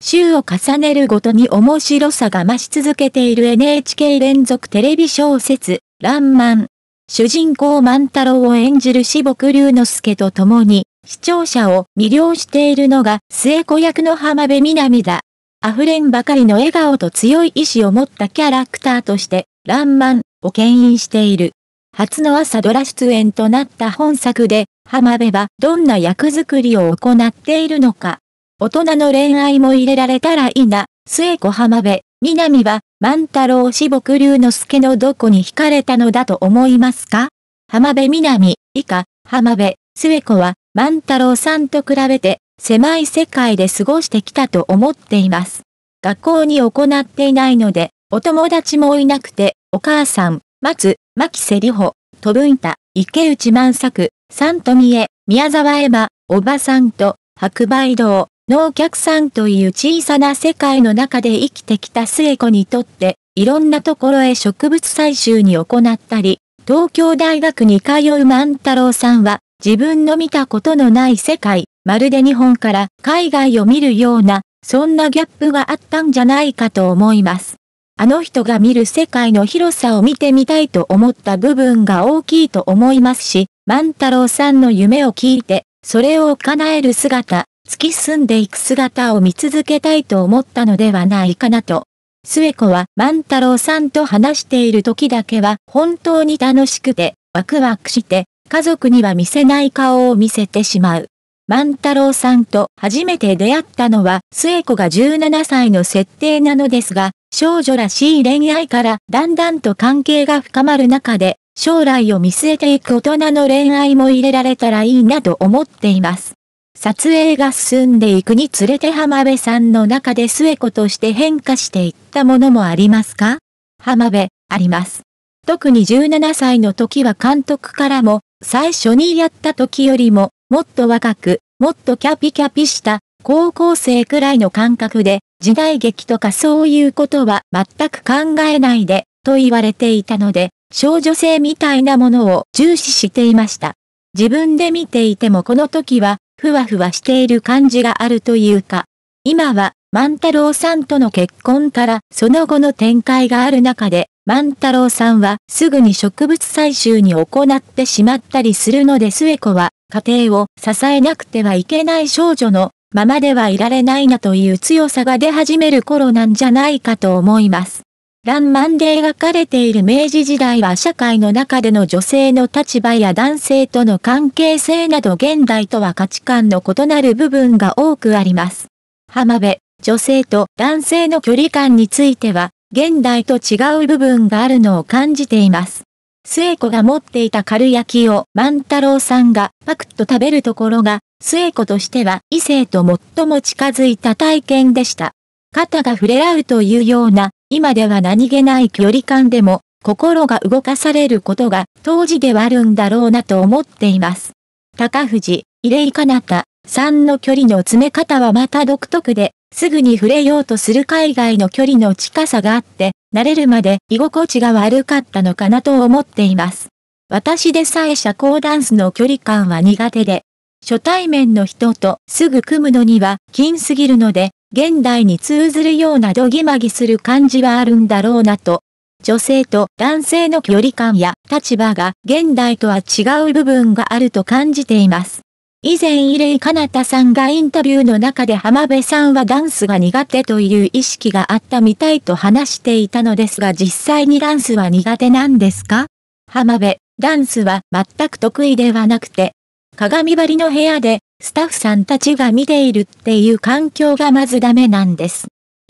週を重ねるごとに面白さが増し続けている NHK 連続テレビ小説、らんまん。主人公万太郎を演じる志木龍之介と共に、視聴者を魅了しているのが末子役の浜辺美波だ。溢れんばかりの笑顔と強い意志を持ったキャラクターとして、らんまんを牽引している。初の朝ドラ出演となった本作で、浜辺はどんな役作りを行っているのか。大人の恋愛も入れられたらいいな、末子浜辺、南は、万太郎志木龍之介のどこに惹かれたのだと思いますか浜辺南、以下、浜辺、末子は、万太郎さんと比べて、狭い世界で過ごしてきたと思っています。学校に行っていないので、お友達もいなくて、お母さん、松、牧瀬里穂、飛ぶんた、池内万作、三富江、宮沢エマ、おばさんと、白梅堂、のお客さんという小さな世界の中で生きてきた末子にとって、いろんなところへ植物採集に行ったり、東京大学に通う万太郎さんは、自分の見たことのない世界、まるで日本から海外を見るような、そんなギャップがあったんじゃないかと思います。あの人が見る世界の広さを見てみたいと思った部分が大きいと思いますし、万太郎さんの夢を聞いて、それを叶える姿、突き進んでいく姿を見続けたいと思ったのではないかなと。末子は万太郎さんと話している時だけは本当に楽しくて、ワクワクして、家族には見せない顔を見せてしまう。万太郎さんと初めて出会ったのは末子が17歳の設定なのですが、少女らしい恋愛からだんだんと関係が深まる中で、将来を見据えていく大人の恋愛も入れられたらいいなと思っています。撮影が進んでいくにつれて浜辺さんの中で末子として変化していったものもありますか浜辺、あります。特に17歳の時は監督からも、最初にやった時よりも、もっと若く、もっとキャピキャピした、高校生くらいの感覚で、時代劇とかそういうことは全く考えないで、と言われていたので、少女性みたいなものを重視していました。自分で見ていてもこの時はふわふわしている感じがあるというか、今は万太郎さんとの結婚からその後の展開がある中で、万太郎さんはすぐに植物採集に行ってしまったりするので末子は家庭を支えなくてはいけない少女のままではいられないなという強さが出始める頃なんじゃないかと思います。ランマンで描かれている明治時代は社会の中での女性の立場や男性との関係性など現代とは価値観の異なる部分が多くあります。浜辺、女性と男性の距離感については、現代と違う部分があるのを感じています。末子が持っていた軽焼きを万太郎さんがパクッと食べるところが、末子としては異性と最も近づいた体験でした。肩が触れ合うというような今では何気ない距離感でも、心が動かされることが当時ではあるんだろうなと思っています。高藤、入レかなた、さんの距離の詰め方はまた独特で、すぐに触れようとする海外の距離の近さがあって、慣れるまで居心地が悪かったのかなと思っています。私でさえ社交ダンスの距離感は苦手で、初対面の人とすぐ組むのには、近すぎるので、現代に通ずるようなどぎまぎする感じはあるんだろうなと。女性と男性の距離感や立場が現代とは違う部分があると感じています。以前イレイ・カナタさんがインタビューの中で浜辺さんはダンスが苦手という意識があったみたいと話していたのですが実際にダンスは苦手なんですか浜辺、ダンスは全く得意ではなくて、鏡張りの部屋でスタッフさんたちが見ているっていう環境がまずダメなんです。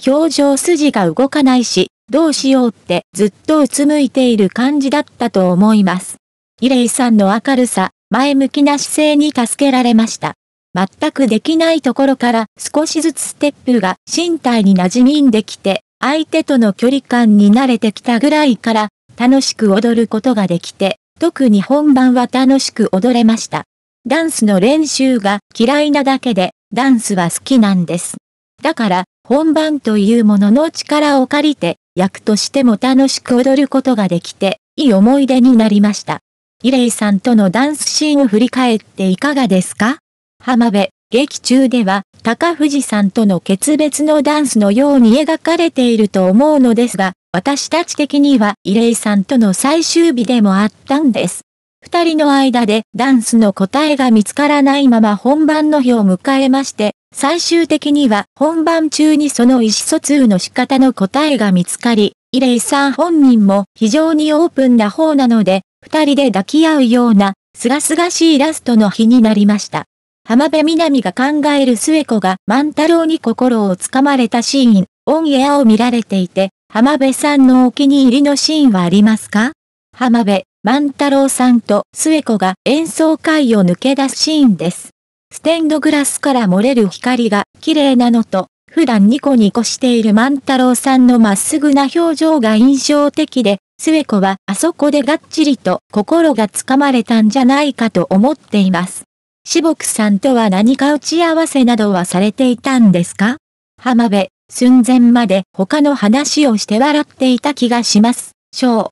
表情筋が動かないし、どうしようってずっとうつむいている感じだったと思います。イレイさんの明るさ、前向きな姿勢に助けられました。全くできないところから少しずつステップが身体に馴染んできて、相手との距離感に慣れてきたぐらいから楽しく踊ることができて、特に本番は楽しく踊れました。ダンスの練習が嫌いなだけで、ダンスは好きなんです。だから、本番というものの力を借りて、役としても楽しく踊ることができて、いい思い出になりました。イレイさんとのダンスシーンを振り返っていかがですか浜辺、劇中では、高藤さんとの決別のダンスのように描かれていると思うのですが、私たち的にはイレイさんとの最終日でもあったんです。二人の間でダンスの答えが見つからないまま本番の日を迎えまして、最終的には本番中にその意思疎通の仕方の答えが見つかり、イレイさん本人も非常にオープンな方なので、二人で抱き合うような、すがすがしいラストの日になりました。浜辺美波が考える末子が万太郎に心をつかまれたシーン、オンエアを見られていて、浜辺さんのお気に入りのシーンはありますか浜辺万太郎さんと末子が演奏会を抜け出すシーンです。ステンドグラスから漏れる光が綺麗なのと、普段ニコニコしている万太郎さんのまっすぐな表情が印象的で、末子はあそこでがっちりと心がつかまれたんじゃないかと思っています。しぼくさんとは何か打ち合わせなどはされていたんですか浜辺、寸前まで他の話をして笑っていた気がします。う。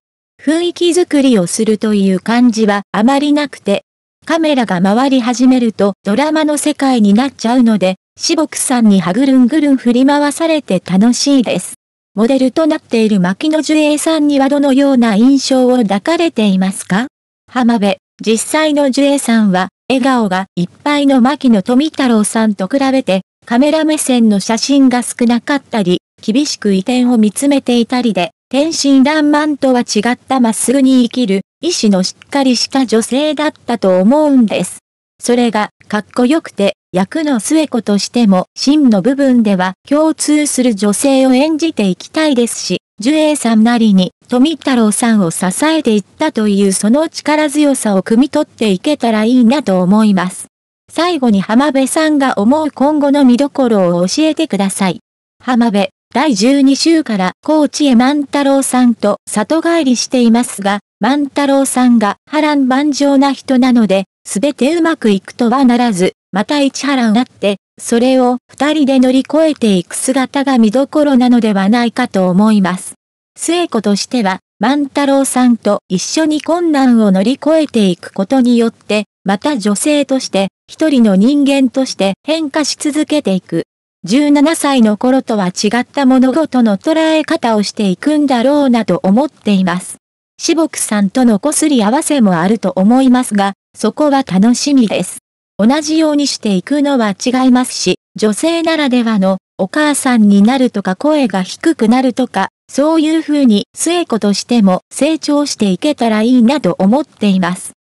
雰囲気づくりをするという感じはあまりなくて、カメラが回り始めるとドラマの世界になっちゃうので、しぼくさんにはぐるんぐるん振り回されて楽しいです。モデルとなっている牧野樹栄さんにはどのような印象を抱かれていますか浜辺、実際の樹栄さんは、笑顔がいっぱいの牧野富太郎さんと比べて、カメラ目線の写真が少なかったり、厳しく移転を見つめていたりで、天真爛漫とは違ったまっすぐに生きる、意志のしっかりした女性だったと思うんです。それが、かっこよくて、役の末子としても、真の部分では共通する女性を演じていきたいですし、樹英さんなりに、富太郎さんを支えていったというその力強さを汲み取っていけたらいいなと思います。最後に浜辺さんが思う今後の見どころを教えてください。浜辺。第12週から高知へ万太郎さんと里帰りしていますが、万太郎さんが波乱万丈な人なので、すべてうまくいくとはならず、また一波乱あって、それを二人で乗り越えていく姿が見どころなのではないかと思います。末子としては、万太郎さんと一緒に困難を乗り越えていくことによって、また女性として、一人の人間として変化し続けていく。17歳の頃とは違った物事の捉え方をしていくんだろうなと思っています。しぼくさんとのこすり合わせもあると思いますが、そこは楽しみです。同じようにしていくのは違いますし、女性ならではの、お母さんになるとか声が低くなるとか、そういう風に末子としても成長していけたらいいなと思っています。